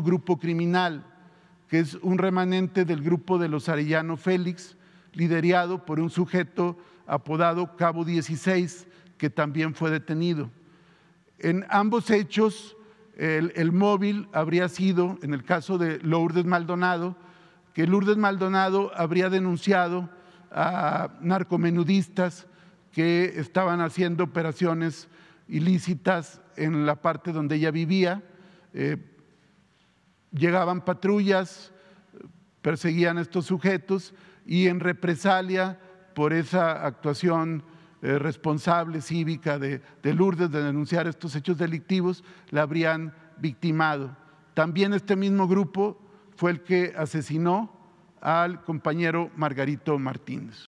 grupo criminal, que es un remanente del grupo de los Arellano Félix, liderado por un sujeto apodado Cabo 16, que también fue detenido. En ambos hechos, el, móvil habría sido, en el caso de Lourdes Maldonado, que Lourdes Maldonado habría denunciado a narcomenudistas que estaban haciendo operaciones ilícitas en la parte donde ella vivía. Eh, llegaban patrullas, perseguían a estos sujetos y en represalia por esa actuación eh, responsable cívica de, Lourdes de denunciar estos hechos delictivos, la habrían victimado. También este mismo grupo fue el que asesinó al compañero Margarito Martínez.